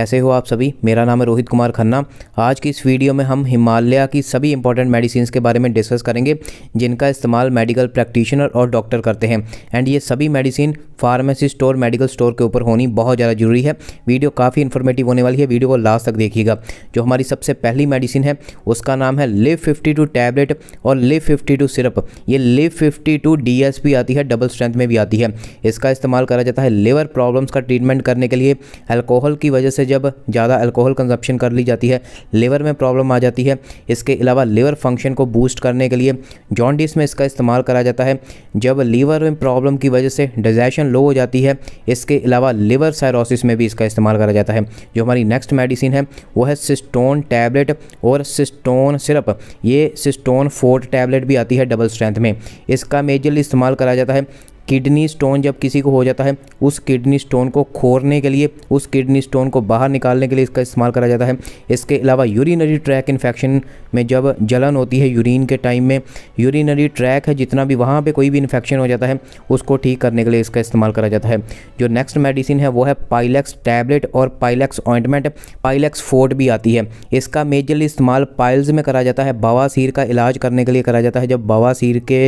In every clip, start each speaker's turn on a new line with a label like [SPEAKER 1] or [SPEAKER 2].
[SPEAKER 1] कैसे हो आप सभी मेरा नाम है रोहित कुमार खन्ना आज की इस वीडियो में हम हिमालय की सभी इंपॉर्टेंट मेडिसिन के बारे में डिस्कस करेंगे जिनका इस्तेमाल मेडिकल प्रैक्टिशनर और डॉक्टर करते हैं एंड ये सभी medicine pharmacy store medical store के ऊपर होनी बहुत ज़्यादा जरूरी है वीडियो काफ़ी इन्फॉर्मेटिव होने वाली है वीडियो को लास्ट तक देखिएगा जो हमारी सबसे पहली मेडिसिन है उसका नाम है लिव फिफ्टी टू टैबलेट और लिव फिफ्टी टू सिरप ये Liv fifty two D S आती है डबल स्ट्रेंथ में भी आती है इसका इस्तेमाल करा जाता है लिवर प्रॉब्लम्स का ट्रीटमेंट करने के लिए एल्कोहल की वजह से जब ज़्यादा अल्कोहल कंजप्शन कर ली जाती है लेवर में प्रॉब्लम आ जाती है इसके अलावा लेवर फंक्शन को बूस्ट करने के लिए जॉन्डिस में इसका इस्तेमाल करा जाता है जब लीवर में प्रॉब्लम की वजह से डिजेशन लो हो जाती है इसके अलावा लिवर साइरोसिस में भी इसका इस्तेमाल करा जाता है जो हमारी नेक्स्ट मेडिसिन है वो है सिस्टोन टैबलेट और सिस्टोन सिरप ये सिस्टोन फोर्ट टैबलेट भी आती है डबल स्ट्रेंथ में इसका मेजरली इस्तेमाल करा जाता है किडनी स्टोन जब किसी को हो जाता है उस किडनी स्टोन को खोरने के लिए उस किडनी स्टोन को बाहर निकालने के लिए इसका इस्तेमाल करा जाता है इसके अलावा यूरिनरी ट्रैक इन्फेक्शन में जब जलन होती है यूरिन के टाइम में यूरिनरी ट्रैक है जितना भी वहाँ पर कोई भी इन्फेक्शन हो जाता है उसको ठीक करने के लिए इसका इस्तेमाल करा जाता है जो नेक्स्ट मेडिसिन है वो है पाइलेक्स टैबलेट और पाइलेक्स ऑइंटमेंट पाइलेक्स फोर्ट भी आती है इसका मेजरली इस्तेमाल पाइल्स में करा जाता है बवासीर का इलाज करने के लिए करा जाता है जब बवासीर के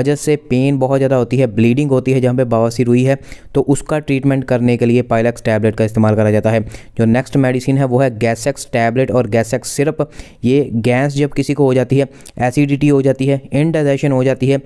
[SPEAKER 1] वजह से पेन बहुत ज़्यादा होती है ब्लीडिंग ब्लीडिंग होती है जहाँ पे बवासीर हुई है तो उसका ट्रीटमेंट करने के लिए पायलक्स टैबलेट का इस्तेमाल करा जाता है जो नेक्स्ट मेडिसिन है वो है गैसेक्स टैबलेट और गैसेक्स सिरप ये गैस जब किसी को हो जाती है एसिडिटी हो जाती है इनडाइजेशन हो जाती है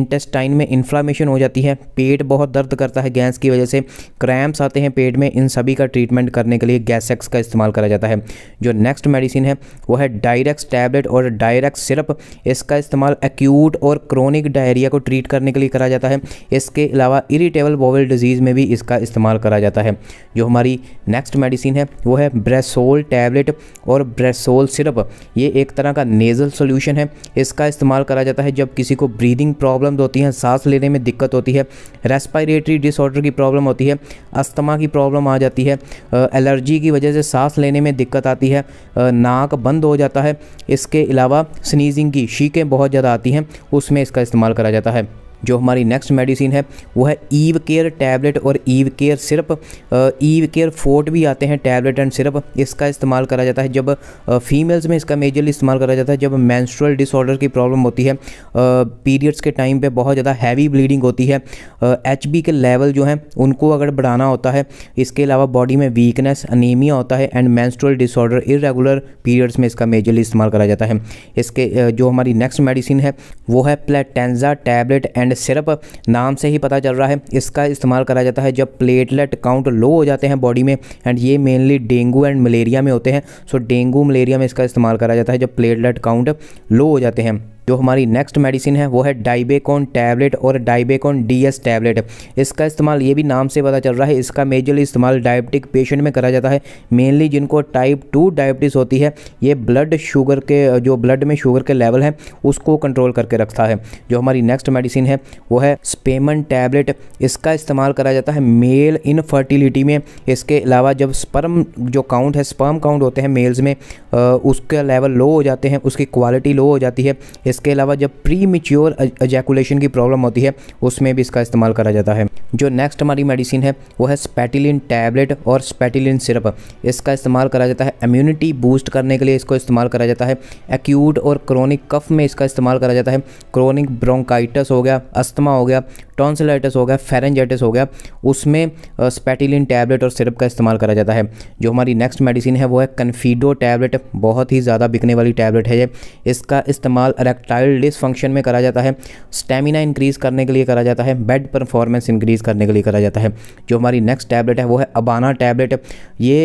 [SPEAKER 1] इंटेस्टाइन में इन्फ्लामेशन हो जाती है पेट बहुत दर्द करता है गैस की वजह से क्रैम्प्स आते हैं पेट में इन सभी का ट्रीटमेंट करने के लिए गैसेक्स का इस्तेमाल करा जाता है जो नेक्स्ट मेडिसिन है वो है डायरेक्स टैबलेट और डायरेक्स सिरप इसका इस्तेमाल एक्यूट और क्रोनिक डायरिया को ट्रीट करने के लिए करा जाता है इसके अलावा इरीटेबल बोवल डिजीज़ में भी इसका इस्तेमाल करा जाता है जो हमारी नेक्स्ट मेडिसिन है वो है ब्रेसोल टैबलेट और ब्रेसोल सिरप ये एक तरह का नेज़ल सोल्यूशन है इसका इस्तेमाल करा जाता है जब किसी को ब्रीदिंग प्रॉब्लम होती हैं सांस लेने में दिक्कत होती है रेस्पायरेटरी डिसऑर्डर की प्रॉब्लम होती है अस्थमा की प्रॉब्लम आ जाती है एलर्जी की वजह से सांस लेने में दिक्कत आती है नाक बंद हो जाता है इसके अलावा स्नीजिंग की शीकें बहुत ज़्यादा आती हैं उसमें इसका इस्तेमाल करा जाता है जो हमारी नेक्स्ट मेडिसिन है वो है ईव केयर टैबलेट और ईव केयर सिर्फ ईव केयर फोर्ट भी आते हैं टैबलेट एंड सिर्फ इसका इस्तेमाल करा जाता है जब फीमेल्स में इसका मेजरली इस्तेमाल करा जाता है जब मैंस्ट्रल डिसऑर्डर की प्रॉब्लम होती है पीरियड्स के टाइम पे बहुत ज़्यादा हैवी ब्लीडिंग होती है एच के लेवल जो हैं उनको अगर बढ़ाना होता है इसके अलावा बॉडी में वीकनेस अनीमिया होता है and menstrual disorder irregular periods में इसका मेजरली इस्तेमाल करा जाता है इसके जो हमारी नेक्स्ट मेडिसिन है वो है प्लेटेंजा टैबलेट एंड एंड सिरप नाम से ही पता चल रहा है इसका इस्तेमाल करा जाता है जब प्लेटलेट काउंट लो हो जाते हैं बॉडी में एंड ये मेनली डेंगू एंड मलेरिया में होते हैं सो डेंगू मलेरिया में इसका इस्तेमाल करा जाता है जब प्लेटलेट काउंट लो हो जाते हैं जो हमारी नेक्स्ट मेडिसिन है वो है डाइबेकॉन टैबलेट और डाइबेकॉन डीएस टैबलेट इसका इस्तेमाल ये भी नाम से पता चल रहा है इसका मेजरली इस्तेमाल डायबिटिक पेशेंट में करा जाता है मेनली जिनको टाइप टू डायबिटीज़ होती है ये ब्लड शुगर के जो ब्लड में शुगर के लेवल हैं उसको कंट्रोल करके रखता है जो हमारी नेक्स्ट मेडिसिन है वो है स्पेमन टैबलेट इसका इस्तेमाल करा जाता है मेल इनफर्टिलिटी में इसके अलावा जब स्पर्म जो काउंट है स्पर्म काउंट होते हैं मेल्स में उसके लेवल लो हो जाते हैं उसकी क्वालिटी लो हो जाती है इस इसके अलावा जब प्री मिच्योर एजैकुलेशन की प्रॉब्लम होती है उसमें भी इसका इस्तेमाल करा जाता है जो नेक्स्ट हमारी मेडिसिन है वो है स्पैटिलिन टैबलेट और स्पैटिलिन सिरप इसका इस्तेमाल करा जाता है इम्यूनिटी बूस्ट करने के लिए इसको इस्तेमाल करा जाता है एक्यूट और क्रोनिक कफ में इसका इस्तेमाल करा जाता है क्रोनिक ब्रोंकाइटस हो गया अस्थमा हो गया टॉन्सिलाइटिस हो गया फेरेंजाइटिस हो गया उसमें स्पेटिलिन टैबलेट और सिरप का इस्तेमाल करा जाता है जो हमारी नेक्स्ट मेडिसिन है वो है कन्फीडो टैबलेट बहुत ही ज़्यादा बिकने वाली टैबलेट है ये इसका इस्तेमाल रेक्टाइल डिसफंक्शन में करा जाता है स्टेमिना इंक्रीज़ करने के लिए करा जाता है बेड परफॉर्मेंस इंक्रीज़ करने के लिए करा जाता है जो हमारी नेक्स्ट टैबलेट है वो है अबाना टैबलेट ये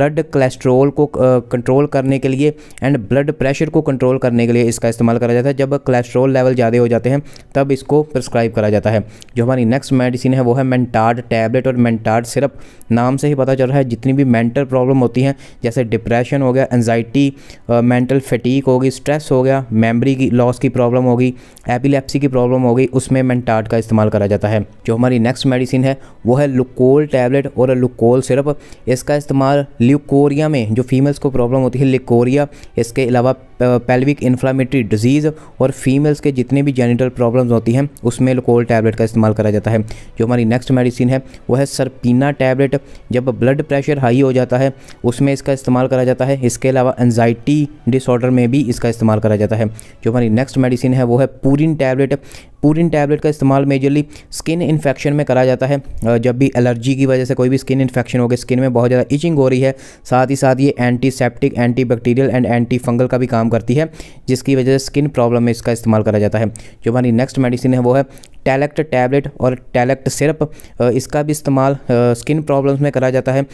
[SPEAKER 1] ब्लड कोलेस्ट्रोल को कंट्रोल करने के लिए एंड ब्लड प्रेशर को कंट्रोल करने के लिए इसका इस्तेमाल करा जाता है जब कोलेस्ट्रोल लेवल ज़्यादा हो जाते हैं तब इसको प्रिस्क्राइब करा जाता है जो हमारी नेक्स्ट मेडिसिन है वो है मैंटार्ड टैबलेट और मैंटार्ड सिरप नाम से ही पता चल रहा है जितनी भी मेंटल प्रॉब्लम होती हैं जैसे डिप्रेशन हो गया एनजाइटी मेंटल फटीक होगी स्ट्रेस हो गया मेमोरी की लॉस की प्रॉब्लम होगी एपिलेप्सी की प्रॉब्लम होगी उसमें मैंटार्ड का इस्तेमाल करा जाता है जो हमारी नेक्स्ट मेडिसिन है वो है लुकोल टैबलेट और लुकोल सिरप इसका इस्तेमाल ल्यूकोरिया में जो फीमेल्स को प्रॉब्लम होती है लिकोरिया इसके अलावा पेल्विक इन्फ्लामेटरी डिजीज़ और फीमेल्स के जितने भी जेनिटल प्रॉब्लम्स होती हैं उसमें लुकोल टैबलेट का इस्तेमाल करा जाता है जो हमारी नेक्स्ट मेडिसिन है वो है सरपीना टैबलेट जब ब्लड प्रेशर हाई हो जाता है उसमें इसका इस्तेमाल करा जाता है इसके अलावा एनजाइटी डिसऑर्डर में भी इसका इस्तेमाल करा जाता है जो हमारी नेक्स्ट मेडिसिन है वो है पूरीन टैबलेट पूरीन टैबलेट का इस्तेमाल मेजरली स्किन इन्फेक्शन में करा जाता है जब भी एलर्जी की वजह से कोई भी स्किन इन्फेक्शन हो गया स्किन में बहुत ज़्यादा इचिंग हो रही है साथ ही साथ ये antiseptic anti bacterial and anti fungal का भी काम करती है जिसकी वजह से स्किन प्रॉब्लम में इसका इस्तेमाल करा जाता है जो हमारी नेक्स्ट मेडिसिन है वो है टैलेक्ट टैबलेट और टैलेक्ट सिरप इसका भी इस्तेमाल स्किन प्रॉब्लम्स में करा जाता है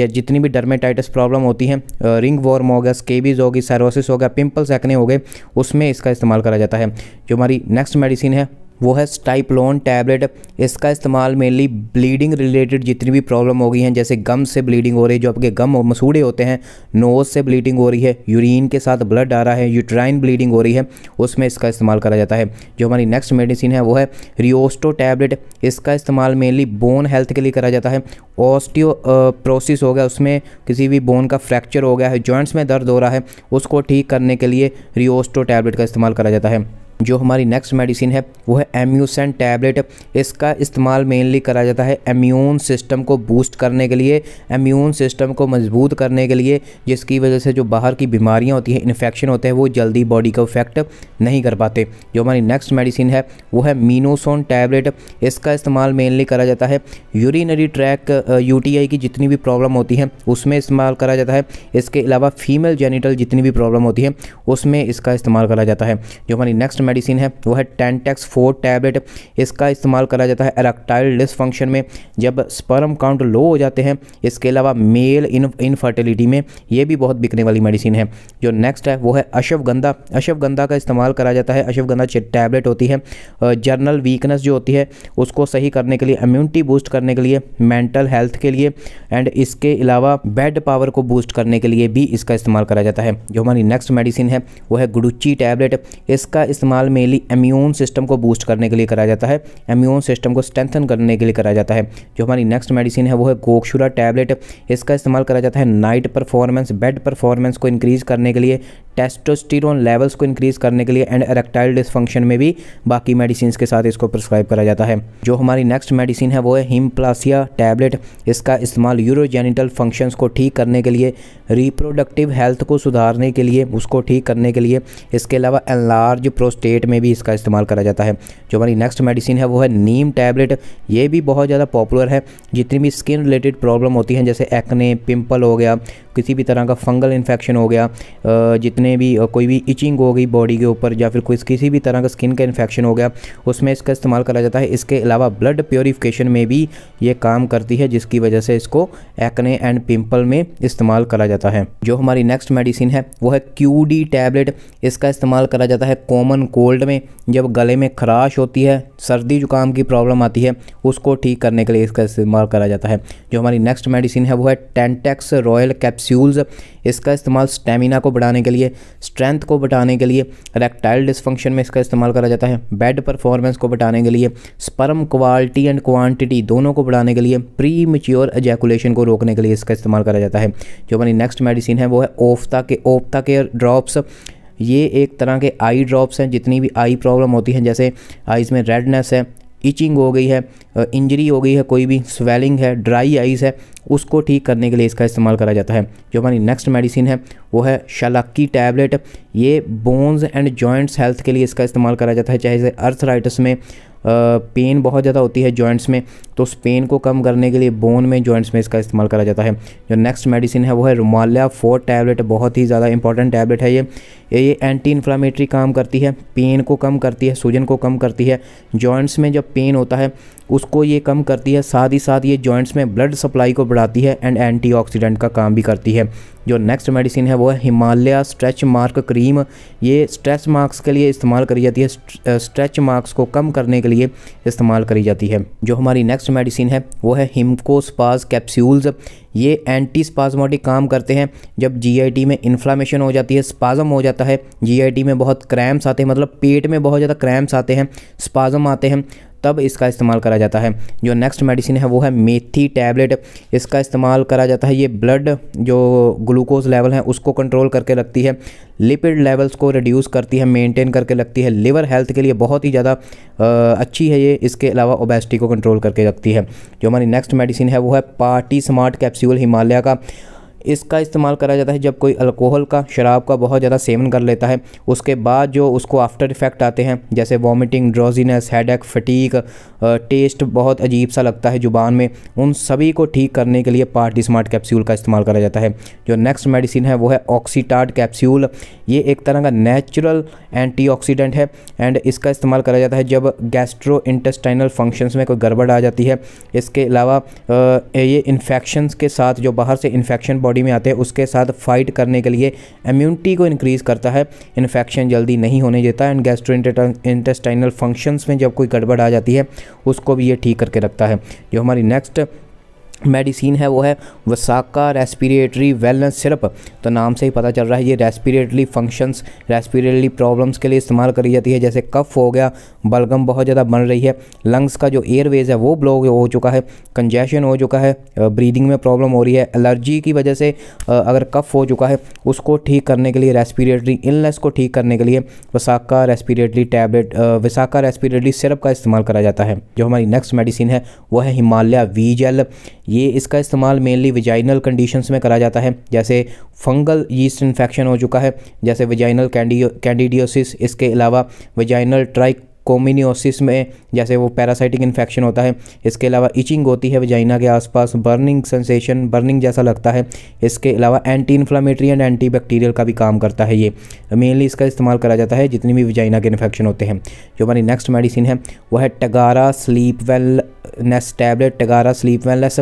[SPEAKER 1] या जितनी भी डर्मेटाइटिस प्रॉब्लम होती है रिंग वॉर्म हो गया स्केबीज होगी सैरोसिस हो गया पिम्पल्स एक्ने हो गए उसमें इसका इस्तेमाल करा जाता है जो हमारी नेक्स्ट मेडिसिन है वो है स्टाइपलोन टैबलेट इसका इस्तेमाल मेनली ब्लीडिंग रिलेटेड जितनी भी प्रॉब्लम हो गई हैं जैसे गम से ब्लीडिंग हो रही है जो आपके गम मसूड़े होते हैं नोज से ब्लीडिंग हो रही है यूरिन के साथ ब्लड आ रहा है यूट्राइन ब्लीडिंग हो रही है उसमें इसका इस्तेमाल करा जाता है जो हमारी नेक्स्ट मेडिसिन है वो है रियोस्टो टैबलेट इसका इस्तेमाल मेनली बोन हेल्थ के लिए करा जाता है ऑस्टियो प्रोसेस हो गया उसमें किसी भी बोन का फ्रैक्चर हो गया है जॉइंट्स में दर्द हो रहा है उसको ठीक करने के लिए रियोस्टो टैबलेट का इस्तेमाल करा जाता है जो हमारी नेक्स्ट मेडिसिन है वो है एम्यूसन टैबलेट इसका इस्तेमाल मेनली करा जाता है इम्यून सिस्टम को बूस्ट करने के लिए इम्यून सिस्टम को मजबूत करने के लिए जिसकी वजह से जो बाहर की बीमारियाँ होती हैं इन्फेक्शन होते हैं वो जल्दी बॉडी को इफेक्ट नहीं कर पाते जो हमारी नेक्स्ट मेडिसिन है वो है मीनोसोन टैबलेट इसका इस्तेमाल मेनली करा जाता है यूरिनरी ट्रैक यू की जितनी भी प्रॉब्लम होती है उसमें इस्तेमाल करा जाता है इसके अलावा फीमेल जेनिटल जितनी भी प्रॉब्लम होती है उसमें इसका इस्तेमाल करा जाता है जो हमारी नेक्स्ट मेडिसिन है वो है टेंटेक्स फोर टैबलेट इसका इस्तेमाल करा जाता है एरेक्टाइल डिसफंक्शन में जब स्पर्म काउंट लो हो जाते हैं इसके अलावा मेल इन इनफर्टिलिटी में ये भी बहुत बिकने वाली मेडिसिन है जो नेक्स्ट है वो है अशवगंधा अशवगंधा का इस्तेमाल करा जाता है अशवगंधा टैबलेट होती है जर्नल वीकनेस जो होती है उसको सही करने के लिए इम्यूनिटी बूस्ट करने के लिए मेंटल हेल्थ के लिए एंड इसके अलावा बेड पावर को बूस्ट करने के लिए भी इसका इस्तेमाल करा जाता है जो हमारी नेक्स्ट मेडिसिन है वो है गुडुची टैबलेट इसका इस्तेमाल इस्तेमाल मेनली इम्यून सिस्टम को बूस्ट करने के लिए कराया जाता है इम्यून सिस्टम को स्ट्रेंथन करने के लिए कराया जाता है जो हमारी नेक्स्ट मेडिसिन है वो है गोक्शुरा टैबलेट इसका इस्तेमाल करा जाता है नाइट परफॉर्मेंस बेड परफॉर्मेंस को इंक्रीज़ करने के लिए टेस्टोस्टिरोन लेवल्स को इंक्रीज़ करने के लिए एंड इरेक्टाइल डिसफंक्शन में भी बाकी मेडिसिन के साथ इसको प्रिस्क्राइब करा जाता है जो हमारी नेक्स्ट मेडिसिन है वो है हिमप्लासिया टैबलेट इसका इस्तेमाल यूरोजेनिटल फंक्शंस को ठीक करने के लिए रिप्रोडक्टिव हेल्थ को सुधारने के लिए उसको ठीक करने के लिए इसके अलावा एनलार्ज प्रोस्टेट पेट में भी इसका इस्तेमाल करा जाता है जो हमारी नेक्स्ट मेडिसिन है वो है नीम टैबलेट ये भी बहुत ज़्यादा पॉपुलर है जितनी भी स्किन रिलेटेड प्रॉब्लम होती हैं जैसे एक्ने पिंपल हो गया किसी भी तरह का फंगल इन्फेक्शन हो गया जितने भी कोई भी इचिंग हो गई बॉडी के ऊपर या फिर कोई किसी भी तरह का स्किन का इन्फेक्शन हो गया उसमें इसका इस्तेमाल करा जाता है इसके अलावा ब्लड प्योरीफिकेशन में भी ये काम करती है जिसकी वजह से इसको एक्ने एंड पिंपल में इस्तेमाल करा जाता है जो हमारी नेक्स्ट मेडिसिन है वो है क्यू डी टैबलेट इसका इस्तेमाल करा जाता है कॉमन कोल्ड में जब गले में खराश होती है सर्दी जुकाम की प्रॉब्लम आती है उसको ठीक करने के लिए इसका इस्तेमाल करा जाता है जो हमारी नेक्स्ट मेडिसिन है वो है टेंटेक्स रॉयल कैप्सूल्स इसका इस्तेमाल स्टेमिना को बढ़ाने के लिए स्ट्रेंथ को बढ़ाने के लिए रेक्टाइल डिसफंक्शन में इसका इस्तेमाल करा जाता है बेड परफॉर्मेंस को बढ़ाने के लिए स्पर्म क्वालिटी एंड क्वान्टिटी दोनों को बढ़ाने के लिए प्री मच्योर एजैकुलेशन को रोकने के लिए इसका इस्तेमाल करा जाता है जो हमारी नेक्स्ट मेडिसिन है वो है ओफ्ता के ओफ्ता के ड्रॉप्स ये एक तरह के आई ड्रॉप्स हैं जितनी भी आई प्रॉब्लम होती हैं जैसे आइज़ में रेडनेस है इचिंग हो गई है इंजरी हो गई है कोई भी स्वेलिंग है ड्राई आइज़ है उसको ठीक करने के लिए इसका इस्तेमाल करा जाता है जो हमारी नेक्स्ट मेडिसिन है वो है शलाक्की टैबलेट ये बोन्स एंड जॉइंट्स हेल्थ के लिए इसका इस्तेमाल करा जाता है चाहे अर्थराइटस में पेन बहुत ज़्यादा होती है जॉइंट्स में तो उस पेन को कम करने के लिए बोन में जॉइंट्स में इसका इस्तेमाल करा जाता है जो नेक्स्ट मेडिसिन है वो है रुमालिया फोर टैबलेट बहुत ही ज़्यादा इंपॉर्टेंट टैबलेट है ये ये एंटी इन्फ्लामेटरी काम करती है पेन को कम करती है सूजन को कम करती है जॉइंट्स में जब पेन होता है उसको ये कम करती है साथ ही साथ ये जॉइंट्स में ब्लड सप्लाई को बढ़ाती है एंड एंटीऑक्सीडेंट का काम भी करती है जो नेक्स्ट मेडिसिन है वो है हिमालय स्ट्रेच मार्क क्रीम ये स्ट्रेच मार्क्स के लिए इस्तेमाल करी जाती है स्ट्रेच मार्क्स को कम करने के लिए इस्तेमाल करी जाती है जो हमारी नेक्स्ट मेडिसिन है वो है हिमको स्पाज कैप्सूल्स ये एंटी स्पाजमोटिक काम करते हैं जब जीआईटी में इन्फ्लामेशन हो जाती है स्पाजम हो जाता है जीआईटी में बहुत क्रैम्स आते हैं मतलब पेट में बहुत ज़्यादा क्रैम्प्स आते हैं स्पाजम आते हैं तब इसका इस्तेमाल करा जाता है जो नेक्स्ट मेडिसिन है वो है मेथी टैबलेट इसका इस्तेमाल करा जाता है ये ब्लड जो ग्लूकोज लेवल है उसको कंट्रोल करके रखती है लिपिड लेवल्स को रिड्यूस करती है मेंटेन करके रखती है लिवर हेल्थ के लिए बहुत ही ज़्यादा अच्छी है ये इसके अलावा ओबेसिटी को कंट्रोल करके रखती है जो हमारी नेक्स्ट मेडिसिन है वो है पार्टी स्मार्ट कैप्स्यूल हिमालय का इसका इस्तेमाल करा जाता है जब कोई अल्कोहल का शराब का बहुत ज़्यादा सेवन कर लेता है उसके बाद जो उसको आफ्टर इफ़ेक्ट आते हैं जैसे vomiting drowsiness headache fatigue taste बहुत अजीब सा लगता है ज़ुबान में उन सभी को ठीक करने के लिए पार्टी स्मार्ट कैप्सूल का इस्तेमाल करा जाता है जो नेक्स्ट मेडिसिन है वो है ऑक्सीटार्ड कैप्स्यूल ये एक तरह का नेचुरल एंटी है एंड इसका इस्तेमाल करा जाता है जब गैस्ट्रो इंटेस्टाइनल फंक्शंस में कोई गड़बड़ आ जाती है इसके अलावा ये इन्फेक्शन के साथ जो बाहर से इन्फेक्शन बॉडी में आते हैं उसके साथ फाइट करने के लिए इम्यूनिटी को इंक्रीज़ करता है इन्फेक्शन जल्दी नहीं होने देता एंड गैस्ट्रो इंटेस्टाइनल फंक्शंस में जब कोई गड़बड़ आ जाती है उसको भी ये ठीक करके रखता है जो हमारी नेक्स्ट मेडिसिन है वो है वसाका रेस्पिरेटरी वेलनेस सिरप तो नाम से ही पता चल रहा है ये रेस्पिरेटरी फंक्शंस रेस्पिरेटरी प्रॉब्लम्स के लिए इस्तेमाल करी जाती है जैसे कफ़ हो गया बलगम बहुत ज़्यादा बन रही है लंग्स का जो एयरवेज है वो ब्लॉक हो चुका है कंजेशन हो चुका है ब्रीदिंग में प्रॉब्लम हो रही है एलर्जी की वजह से अगर कफ़ हो चुका है उसको ठीक करने के लिए रेस्पिरेटरी इलनेस को ठीक करने के लिए Vasaka respiratory tablet Vasaka respiratory syrup का इस्तेमाल करा जाता है जो हमारी नेक्स्ट मेडिसिन है वो है हिमालय वी जेल ये इसका इस्तेमाल मेनली विजाइनल कंडीशंस में करा जाता है जैसे फंगल यीस्ट इन्फेक्शन हो चुका है जैसे विजाइनल कैंडियो कैंडिडियोसिस इसके अलावा विजाइनल ट्राइक कोमिनियोसिस में जैसे वो पैरासाइटिक इन्फेक्शन होता है इसके अलावा इचिंग होती है वजाइना के आसपास बर्निंग सेंसेशन बर्निंग जैसा लगता है इसके अलावा anti inflammatory and anti bacterial का भी काम करता है ये मेनली इसका इस्तेमाल करा जाता है जितनी भी वजाइना के इन्फेक्शन होते हैं जो हमारी नेक्स्ट मेडिसिन है वह है Tagara sleep wellness tablet Tagara sleep wellness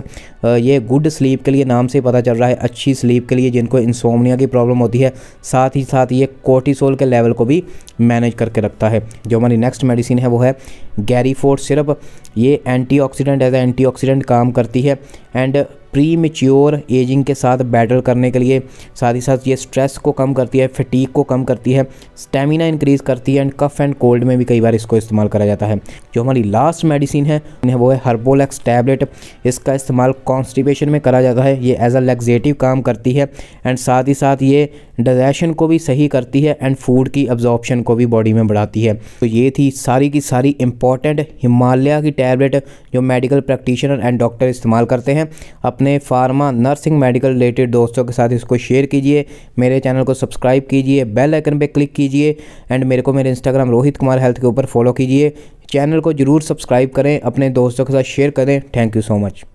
[SPEAKER 1] ये गुड स्लीप के लिए नाम से पता चल रहा है अच्छी स्लीप के लिए जिनको इंसोमनिया की प्रॉब्लम होती है साथ ही साथ ये कोर्टिसोल के लेवल को भी मैनेज करके रखता है जो हमारी नेक्स्ट मेडिसिन है वो है गैरी फोर्ड सिरप ये एंटी ऑक्सीडेंट एज ऑक्सीडेंट काम करती है एंड प्री मेच्योर एजिंग के साथ बैटल करने के लिए साथ ही साथ ये स्ट्रेस को कम करती है फटीक को कम करती है स्टेमिना इंक्रीज़ करती है एंड कफ एंड कोल्ड में भी कई बार इसको इस्तेमाल करा जाता है जो हमारी लास्ट मेडिसिन है वो है हर्बोलैक्स टैबलेट इसका इस्तेमाल कॉन्स्टिपेशन में करा जाता है ये एज अ लेगजेटिव काम करती है एंड साथ ही साथ ये डाइजेशन को भी सही करती है एंड फूड की अब्जॉर्बशन को भी बॉडी में बढ़ाती है तो ये थी सारी की सारी इंपॉर्टेंट हिमालय की टैबलेट जो मेडिकल प्रैक्टिशनर एंड डॉक्टर इस्तेमाल करते हैं अपने फार्मा नर्सिंग मेडिकल रिलेटेड दोस्तों के साथ इसको शेयर कीजिए मेरे चैनल को सब्सक्राइब कीजिए बेल आइकन पर क्लिक कीजिए एंड मेरे को मेरे इंस्टाग्राम रोहित कुमार हेल्थ के ऊपर फॉलो कीजिए चैनल को ज़रूर सब्सक्राइब करें अपने दोस्तों के साथ शेयर करें थैंक यू सो मच